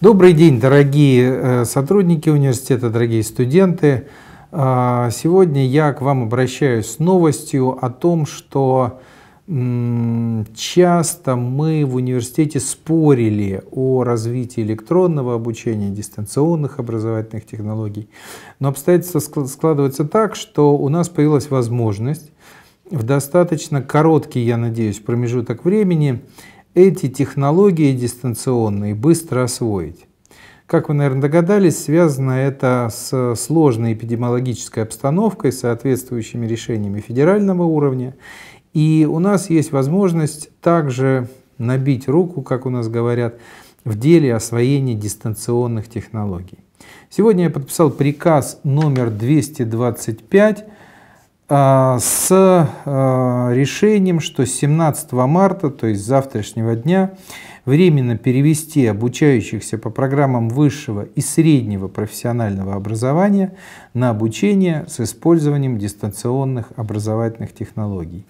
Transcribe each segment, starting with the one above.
Добрый день, дорогие э, сотрудники университета, дорогие студенты. А, сегодня я к вам обращаюсь с новостью о том, что часто мы в университете спорили о развитии электронного обучения, дистанционных образовательных технологий. Но обстоятельства складываются так, что у нас появилась возможность в достаточно короткий, я надеюсь, промежуток времени эти технологии дистанционные быстро освоить. Как вы, наверное, догадались, связано это с сложной эпидемиологической обстановкой, соответствующими решениями федерального уровня. И у нас есть возможность также набить руку, как у нас говорят, в деле освоения дистанционных технологий. Сегодня я подписал приказ номер 225 а, с а, решением, что 17 марта, то есть завтрашнего дня, временно перевести обучающихся по программам высшего и среднего профессионального образования на обучение с использованием дистанционных образовательных технологий.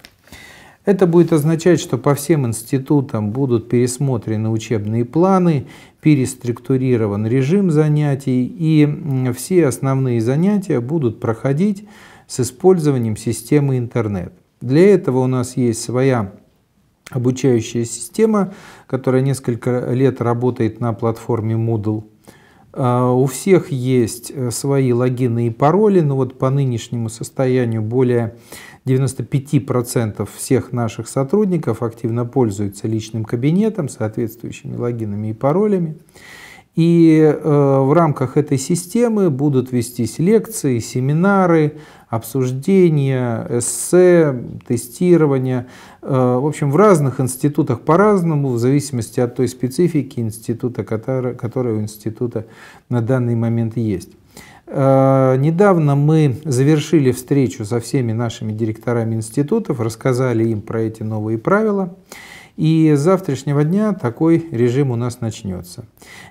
Это будет означать, что по всем институтам будут пересмотрены учебные планы, переструктурирован режим занятий, и все основные занятия будут проходить с использованием системы интернет. Для этого у нас есть своя обучающая система, которая несколько лет работает на платформе Moodle. А, у всех есть э, свои логины и пароли, но вот по нынешнему состоянию более 95% всех наших сотрудников активно пользуются личным кабинетом, соответствующими логинами и паролями. И э, в рамках этой системы будут вестись лекции, семинары, обсуждения, эссе, тестирование, э, В общем, в разных институтах по-разному, в зависимости от той специфики института, которая у института на данный момент есть. Э, недавно мы завершили встречу со всеми нашими директорами институтов, рассказали им про эти новые правила. И с завтрашнего дня такой режим у нас начнется.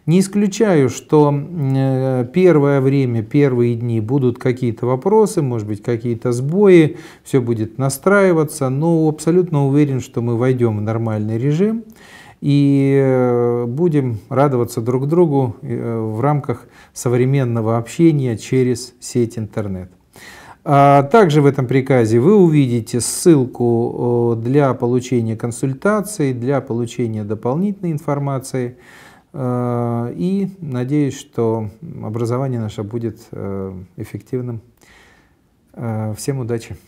Не исключаю, что э, первое время, первые дни будут какие-то вопросы, может быть, какие-то сбои, все будет настраиваться, но абсолютно уверен, что мы войдем в нормальный режим и э, будем радоваться друг другу э, в рамках современного общения через сеть интернет. А также в этом приказе вы увидите ссылку э, для получения консультаций, для получения дополнительной информации. Э, и надеюсь, что образование наше будет э, эффективным. Всем удачи!